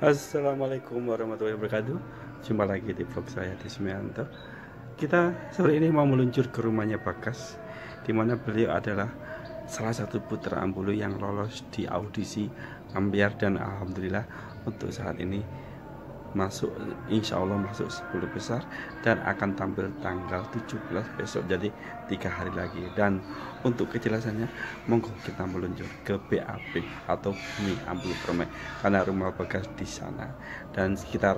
Assalamualaikum warahmatullahi wabarakatuh Jumpa lagi di vlog saya di Sumianto Kita sore ini mau meluncur ke rumahnya Bagas Dimana beliau adalah salah satu putra Ambulu yang lolos di audisi Ambiar Dan Alhamdulillah untuk saat ini masuk insya Allah masuk 10 besar dan akan tampil tanggal 17 besok jadi tiga hari lagi dan untuk kejelasannya monggo kita meluncur ke BAP atau Bumi Ambul Permai karena rumah bekas di sana dan sekitar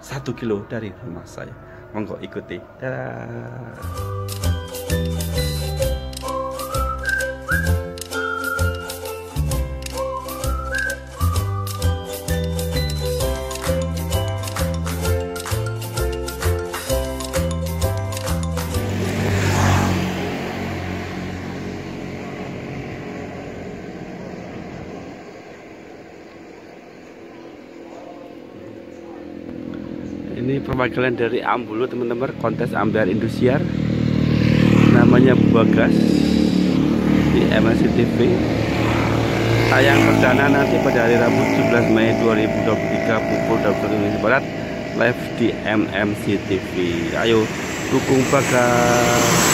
satu kilo dari rumah saya monggo ikuti dadah perwakilan dari Ambulu teman-teman kontes Ambar industriar namanya Bagas di MSC TV tayang perdana nanti pada hari Rabu 17 Mei 2023 pukul 21.00 Barat live di MMC TV ayo dukung Bagas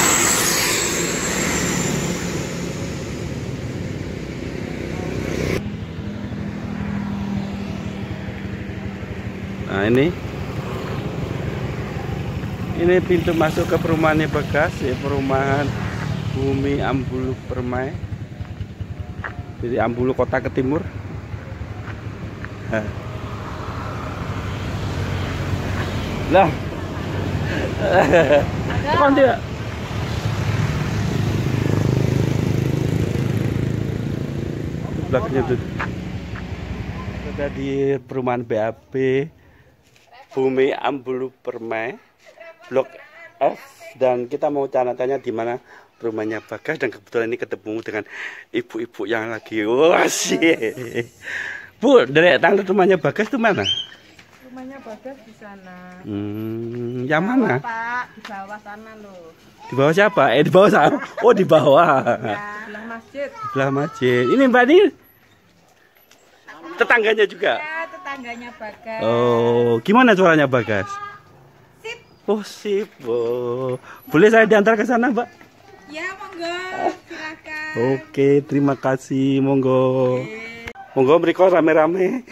Nah ini ini pintu masuk ke perumahan bekas ya perumahan bumi Ambulu Permai jadi Ambulu kota ke timur lah kan dia belakangnya tuh sudah di perumahan BAP Bumi Ambulu Permai Blok F dan kita mau tanya-tanya di mana rumahnya Bagas dan kebetulan ini ketemu dengan ibu-ibu yang lagi wah sih. Bu, dari tanda rumahnya Bagas itu mana? Rumahnya Bagas di sana. Hmm, yang bawah, mana? Pak, di bawah sana loh. Di bawah siapa? Eh, di bawah sana. Oh, di bawah. Ya, belah masjid. Belah masjid. Ini Mbak Nil tetangganya juga. Ya, tetangganya Bagas. Oh, gimana suaranya Bagas? Oh sip, oh. boleh saya diantar ke sana, Mbak? Ya, monggo, silakan. Oke, terima kasih, monggo. Oke. Monggo berikut rame-rame.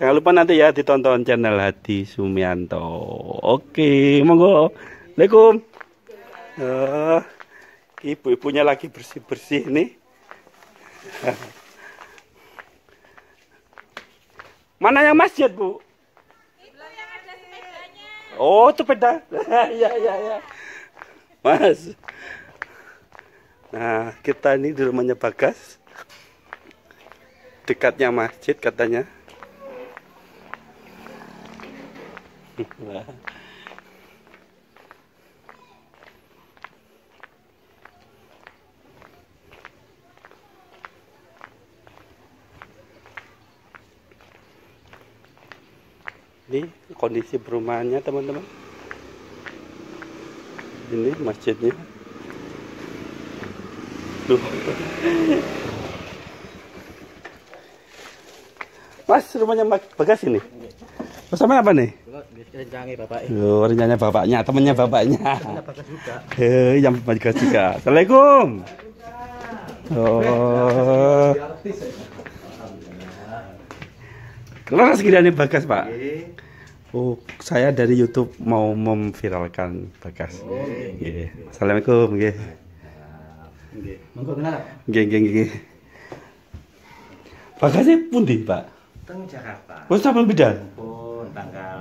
Jangan lupa nanti ya ditonton channel Hadi Sumianto. Oke, monggo. Assalamualaikum. Uh, Ibu-ibunya lagi bersih-bersih nih. Mana yang masjid, Bu? Oh, itu peda, ya, ya, ya. Mas. Nah, kita ini di rumahnya Bagas. Dekatnya masjid katanya. Nah. Ini kondisi perumahannya teman-teman. Ini masjidnya. Duh. Mas, rumahnya Bagas ini? Bersama apa nih? Rencananya bapak. bapaknya, temennya iya. bapaknya. Iya, Hei, yang Bagas juga. Assalamualaikum. Iya. Oh. Kelas kirane Bagas, Pak. Oh, saya dari YouTube mau memviralkan Bagas. Oh, iya. Assalamualaikum Oke. Oke. Oke. Oke. Oke. Bagasnya pun Bagasnya Pak? Teng Jakarta. Bos apa bidan? Pun tanggal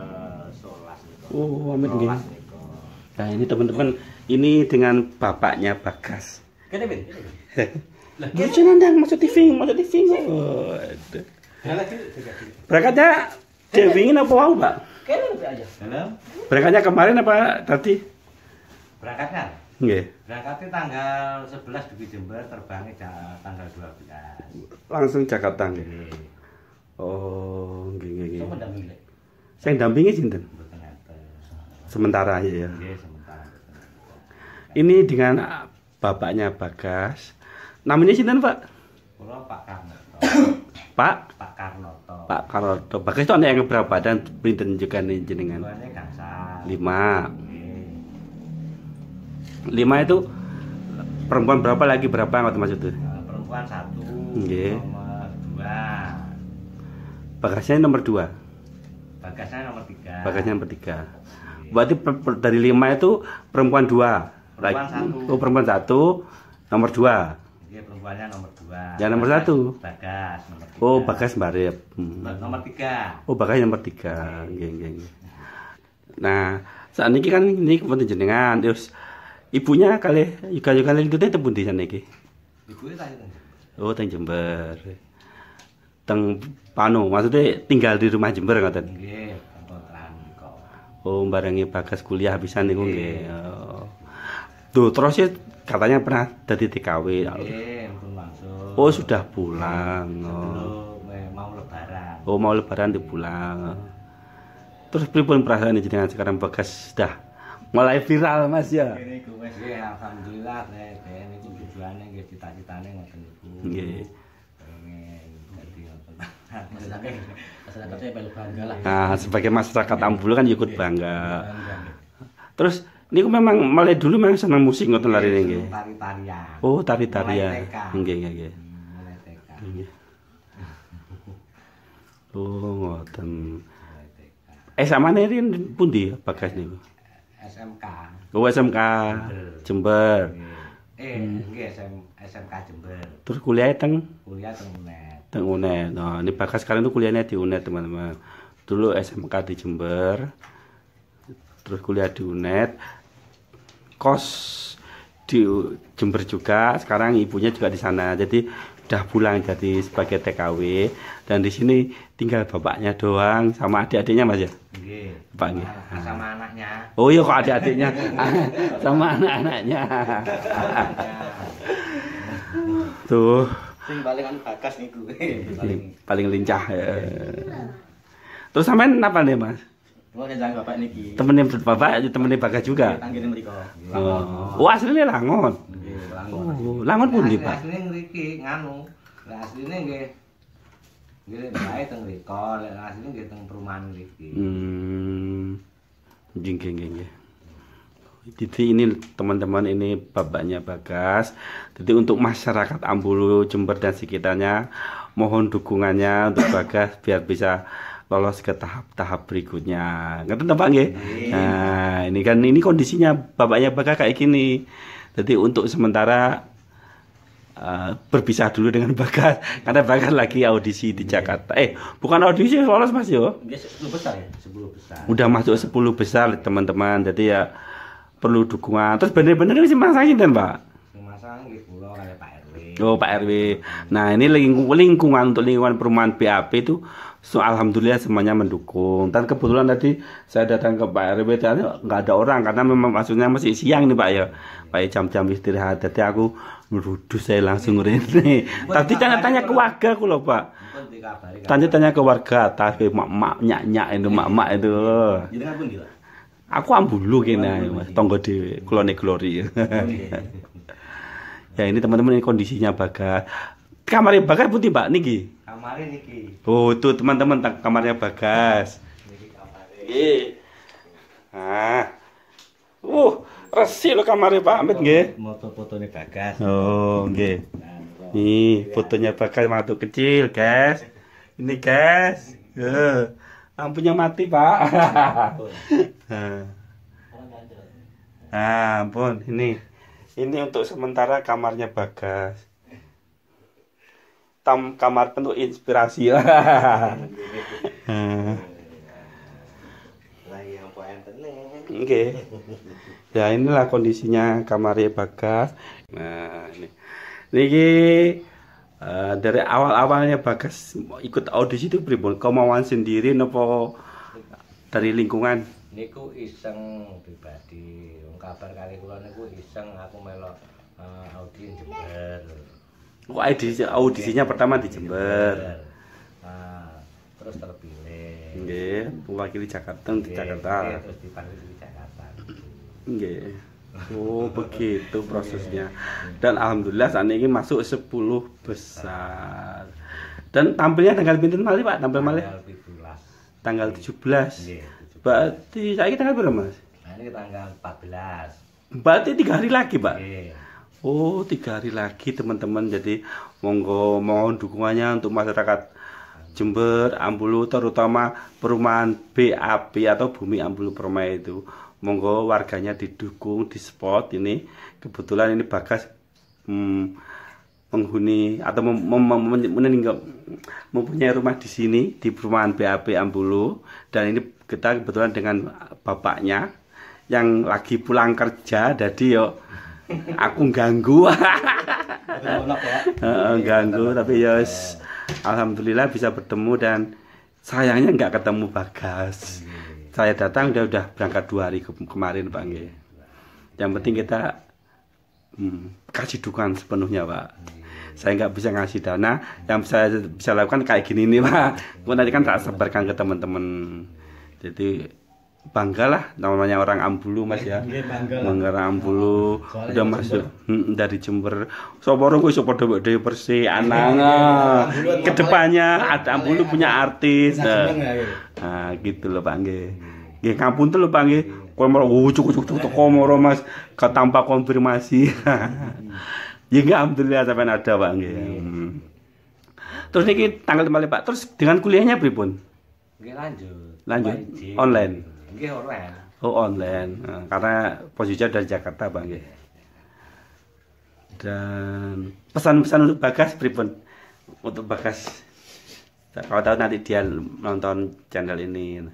11 Oh, amit Oke. Nah, ini teman-teman, ini dengan bapaknya Bagas. Kene, Bin. Lah, maksud TV, maksud TV. Oh, Berangkatnya Dewi ini apa mau, Pak? aja. Berangkatnya kemarin apa tadi? Berangkatnya? Nggih. Berangkatnya tanggal 11 di Jember, terbangnya tanggal 12. Langsung Jakarta nggih. Oh, nggih nggih nggih. Sing ndampingi sinten? Sementara ya. Nggih, sementara. Ini dengan bapaknya Bagas. Namanya sinten, Pak? Kula Pak Kang. Pak Pak Karnoto. Pak Karnoto. Bagus itu anak yang berapa dan printen juga nih jenengan? Lima. Okay. Lima itu perempuan berapa lagi berapa nggak maksud itu? Eh, perempuan satu. Okay. Nomor dua. Bagasnya nomor dua. Bagasnya nomor tiga. Bagasnya nomor tiga. Okay. Berarti per, per, dari lima itu perempuan dua. Perempuan lagi, satu. Oh perempuan satu. Nomor dua Ya perempuannya nomor dua. Ya nomor 1. satu. Bagas nomor 3. Oh Bagas Mbak Hmm. Nomor tiga. Oh Bagas nomor tiga. nggih, nggih. Nah saat ini kan ini kepentingan jenengan terus ibunya kali juga juga lain itu tepun di sana iki. Ibunya Oh teng Jember. Teng Panu. maksudnya tinggal di rumah Jember ngoten. Nggih. Oh barengi Bagas kuliah habisan niku nggih. Tuh oh. terus ya katanya pernah jadi TKW okay, oh sudah pulang oh. Eh, mau lebaran oh mau lebaran di dipulang iya. terus pripun perasaan jenengan sekarang bekas sudah mulai viral mas ya ini gue sih ya, alhamdulillah deh ini tujuannya gue cita-citanya ngoten niku nggih pengen masyarakat bangga lah nah sebagai masyarakat iya. Ambulu kan ikut iya. bangga terus Niku memang mulai dulu memang senang musik ngoten lari nggih. Tari-tarian. Oh, tari-tarian. enggak. nggih, hmm, nggih. Oh, ngoten. Eh sama pun pundi ya bagas nih. SMK. Oh, SMK Jember. Eh, hmm. nggih SMK Jember. Terus kuliah teng? Kuliah teng UNED. Teng UNED. Nah, ini bagas kalian tuh kuliahnya di UNED, teman-teman. Dulu SMK di Jember. Terus kuliah di UNED kos di Jember juga sekarang ibunya juga di sana jadi udah pulang jadi sebagai TKW dan di sini tinggal bapaknya doang sama adik-adiknya mas ya bapaknya sama, sama anaknya oh iya kok adik-adiknya sama anak-anaknya tuh paling anu nih paling paling lincah ya terus sampai apa nih mas bapak niki. bapak bapak ya temennya Bagas juga. Iya, Tanggine mriko. Oh, oh Langon. Iya, Langon. Oh, pun di Pak? Aslinya ngriki nganu. Aslinya asline nggih nggih teng riko, aslinya asline teng perumahan riki. Hmm. Nggih, nggih, Jadi ini teman-teman ini babaknya Bagas. Jadi untuk masyarakat Ambulu, Jember dan sekitarnya mohon dukungannya untuk Bagas biar bisa lolos ke tahap-tahap berikutnya. Ngerti Pak ya. Iya. Nah, ini kan ini kondisinya bapaknya bakal kayak gini. Jadi untuk sementara Uh, berpisah dulu dengan bakat karena Bagas lagi audisi di iya. Jakarta. Eh, bukan audisi ya, lolos Mas yo. 10 besar ya? besar. Udah masuk 10 besar teman-teman. Jadi ya perlu dukungan. Terus bener-bener sih Mas Angin kan, Pak? pulau kayak Pak RW. Oh, Pak RW. Nah, ini lingkungan untuk lingkungan perumahan PAP itu so alhamdulillah semuanya mendukung dan kebetulan tadi saya datang ke Pak RW tadi nggak ada orang karena memang maksudnya masih siang nih Pak ya Pak ya, jam-jam istirahat jadi aku meruduh saya langsung iya. ngerene tadi tanya-tanya ke warga aku loh Pak tanya-tanya ke warga tapi mak-mak nyak-nyak itu mak-mak itu kan aku ambulu kena, tunggu tonggo di kulone glory oh, iya. ya ini teman-teman ini kondisinya bagas kamarnya bagas putih Pak niki kamar ini oh itu teman-teman kamarnya bagas ini ah uh resi lo kamarnya pak amit nggih foto fotonya bagas oh nggih nih fotonya bagas waktu kecil guys ini guys uh, ya, lampunya mati pak ah. ah ampun ini ini untuk sementara kamarnya bagas tam kamar tentu inspirasi lah Oke. Iya, ya inilah kondisinya kamar ya Bagas. Nah, ini. Niki uh, dari awal-awalnya Bagas ikut audisi itu kau kemauan sendiri nopo dari lingkungan. Niku iseng pribadi. Kabar kali kula niku iseng aku melok uh, audien Jember. Oh, audisi, iya, iya. audisinya pertama di iya, Jember. Nah, terus terpilih. Nggih, mewakili Jakarta di Jakarta. Okay, terus dipanggil di Jakarta. Nggih. Oh, begitu prosesnya. Dan alhamdulillah saat ini masuk 10 besar. Dan tampilnya tanggal pinten malih, Pak? Tampil malih? Tanggal 17. Tanggal 17. Berarti saya tanggal berapa, Mas? Nah, ini tanggal 14. Berarti tiga hari lagi, Pak. Nggih. Oh, tiga hari lagi teman-teman. Jadi monggo mohon dukungannya untuk masyarakat Jember, Ambulu, terutama perumahan BAP atau Bumi Ambulu Permai itu. Monggo warganya didukung di spot ini. Kebetulan ini Bagas hmm, menghuni atau mem mem meninggal, mempunyai rumah di sini di perumahan BAP Ambulu dan ini kita kebetulan dengan bapaknya yang lagi pulang kerja jadi yuk aku ganggu iya, ganggu tapi ya yes, alhamdulillah bisa bertemu dan sayangnya nggak ketemu Bagas iya. saya datang dia udah berangkat dua hari ke kemarin Pak Nge. yang penting iya. kita hmm, kasih dukungan sepenuhnya Pak saya nggak bisa ngasih dana yang saya bisa lakukan kayak gini nih Pak nanti kan tak sebarkan ke teman-teman jadi banggalah namanya orang Ambulu Mas ya. Iya, bangga orang Ambulu Soalnya udah masuk hmm, dari Jember. gue kuwi sopo dhewe Persi iya, Anang iya, kan Kedepannya ada Ambulu punya artis. Nah, ya? nah, gitu loh Pak kampung hmm. tuh loh bangge kau mau uh mau cukup cukup kau mau romas ketampak konfirmasi. Hmm. ya enggak alhamdulillah yang ada Pak Terus niki tanggal kembali Pak. Terus dengan kuliahnya pripun? Nggih lanjut. Lanjut online online. Oh online. Nah, karena posisinya dari Jakarta, Bang Dan pesan-pesan untuk Bagas pripun untuk Bagas. Kalau tahu nanti dia nonton channel ini.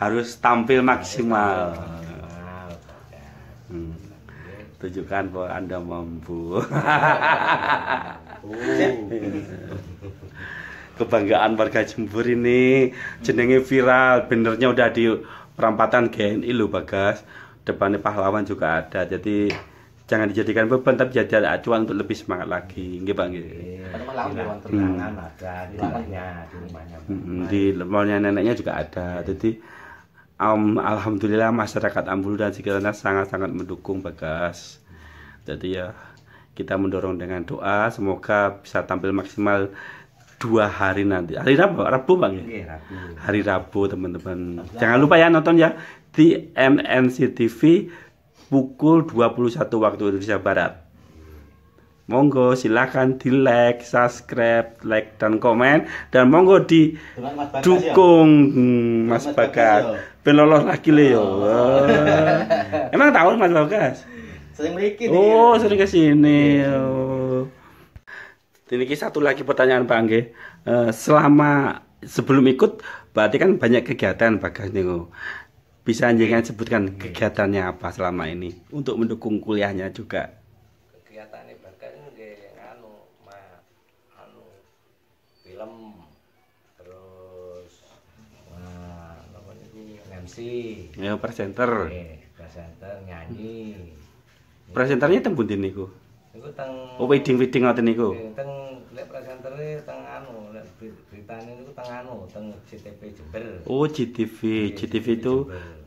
harus tampil maksimal. Hmm tunjukkan bahwa anda mampu oh. kebanggaan warga Jember ini jenenge viral benernya udah di perampatan GNI lo bagas depannya pahlawan juga ada jadi jangan dijadikan beban tapi jadi acuan untuk lebih semangat lagi nggih bang nggih. Iya. Iya. Hmm. Hmm, di rumahnya neneknya juga ada. Jadi um, alhamdulillah masyarakat Ambulu dan sekitarnya sangat-sangat mendukung Bagas. Jadi ya kita mendorong dengan doa semoga bisa tampil maksimal dua hari nanti hari Rabu Rabu bang ya iya, hari Rabu teman-teman jangan lupa ya nonton ya di MNC TV pukul 21 waktu Indonesia Barat monggo silahkan di like subscribe like dan komen dan monggo di dukung mas, mas bagas ya? ya? pelolos lagi Leo. Oh, emang tahu mas bagas sering berikin ya? oh ya. sering kesini oh. ini satu lagi pertanyaan bang Ge. Eh, selama sebelum ikut berarti kan banyak kegiatan bagas nih oh. bisa anjingan sebutkan iya. kegiatannya apa selama ini untuk mendukung kuliahnya juga MC ya presenter Oke, presenter nyanyi hmm. presenternya teng pundi niku niku teng oh wedding wedding ngoten niku teng lek presentere teng anu lek beritane niku teng anu teng CTV Jember oh CTV CTV iya, itu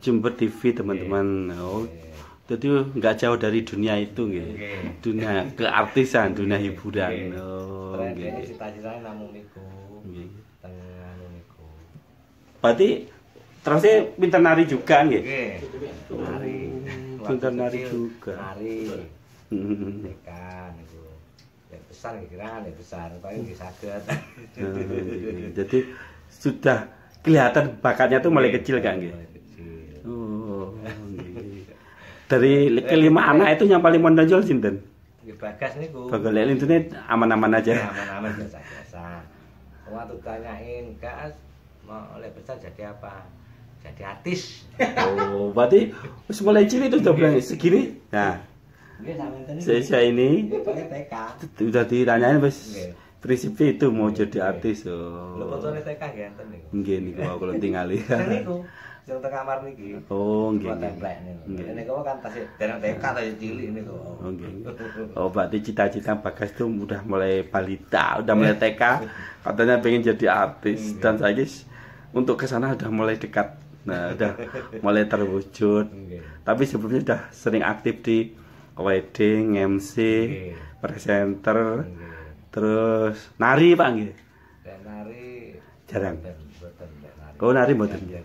Jember TV iya. teman-teman oh iya. jadi nggak jauh dari dunia itu nggih. Okay. Dunia keartisan, dunia hiburan. Okay. Oh, nggih. Cita-citane namung niku. Nggih. Teng anu niku. Berarti terusnya pinter nari juga nggih gitu. nari pinter nari juga nari hmm. tekan yang ya besar kira-kira ya besar paling nggih saged hmm. jadi sudah kelihatan bakatnya tuh mulai kecil kan nggih dari kelima anak itu yang paling menonjol sinten bagas niku bagas lek nih aman-aman aja iya, aman-aman biasa-biasa waktu tanyain kas mau oleh besar jadi apa jadi artis oh berarti wis mulai cilik itu udah bilang segini nah saya ini udah ditanyain bos iya. prinsip itu mau jadi artis iya. oh lo TK ganteng nih enggak nih gua kalau tinggal ya yang tengah kamar niki oh enggak enggak enggak ini kok kan tasik dereng TK tadi cilik niku. oh nggih. oh berarti cita-cita bagas tuh udah mulai balita udah mulai TK katanya pengen jadi artis dan saya untuk ke sana udah mulai dekat Nah, udah mulai terwujud. Okay. Tapi sebelumnya udah sering aktif di wedding, MC, okay. presenter, okay. terus nari Pak nggih. nari jarang. Kau nari. Oh, nari mboten. Ya,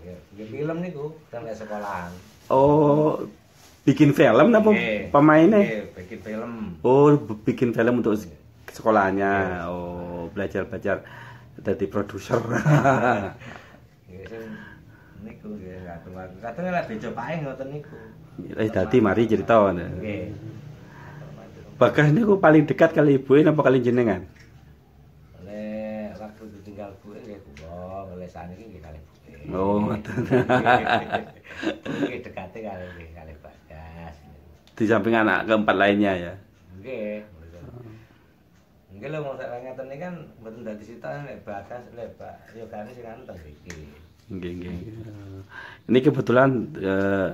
film niku sekolahan. Oh, bikin film napa okay. pemainnya? Okay. bikin film. Oh, bikin film untuk sekolahnya. Oh, belajar-belajar jadi produser. niku nggih kadung kadung lek bejo pake ngoten niku. Wis dadi mari cerita. Nggih. Bagas niku paling dekat kali ibu ini apa kali jenengan? Oleh waktu ditinggal ibu nggih kula, oleh sana ini kali ibu. Oh, ngoten. Nggih dekatnya kali kali Bagas. Di samping anak keempat lainnya ya. Oke, Nggih lho mong sak ngeten kan mboten dadi sita nek Bagas nek Pak Yogani sing anu ta Geng-geng. Ini kebetulan ke eh,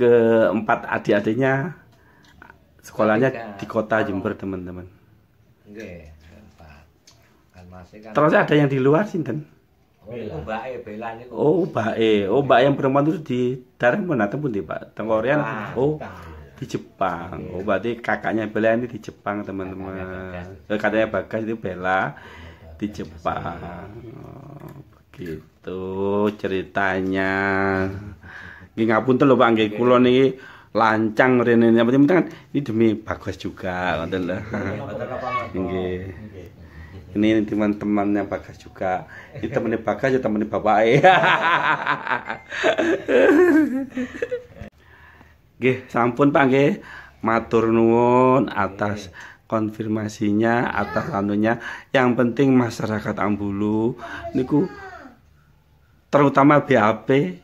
keempat adik-adiknya sekolahnya Ketika. di kota oh. Jember, teman-teman. Kan kan- terus ada yang di luar sih oh, Bela. Oh, Bae, Bela Oh, Oh, Bae. Oh, yang perempuan itu di Dareng mana pun di Pak? Teng Oh, di Jepang. Iya. Oh, berarti kakaknya Bella ini di Jepang, teman-teman. Katanya eh, Bagas itu Bella di iya. Jepang. Oh gitu ceritanya ngapun tuh lho Pak nggih kulon ini lancang rene yang penting kan ini demi bagus juga ngoten lho nggih ini teman-temannya bagus juga ini temennya Bagas ya temennya Bapak ya Gih, sampun Pak nggih matur nuwun atas konfirmasinya atas anunya yang penting masyarakat Ambulu niku terutama BAP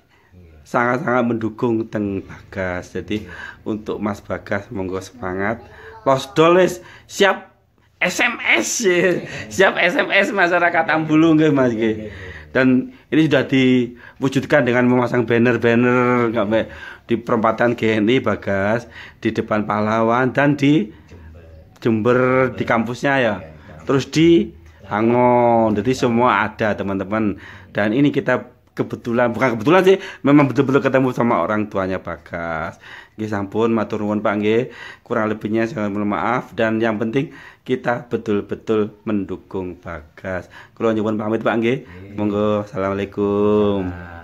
sangat-sangat mendukung teng Bagas. Jadi untuk Mas Bagas monggo semangat. Los Doles siap SMS siap SMS masyarakat Ambulu nggih Mas nggih. Dan ini sudah diwujudkan dengan memasang banner-banner di perempatan GNI Bagas, di depan pahlawan dan di Jember di kampusnya ya. Terus di Hangon. Jadi semua ada teman-teman. Dan ini kita kebetulan bukan kebetulan sih memang betul-betul ketemu sama orang tuanya Bagas gih sampun matur nuwun Pak gih kurang lebihnya saya mohon maaf dan yang penting kita betul-betul mendukung Bagas Kurang nyuwun pamit Pak gih monggo assalamualaikum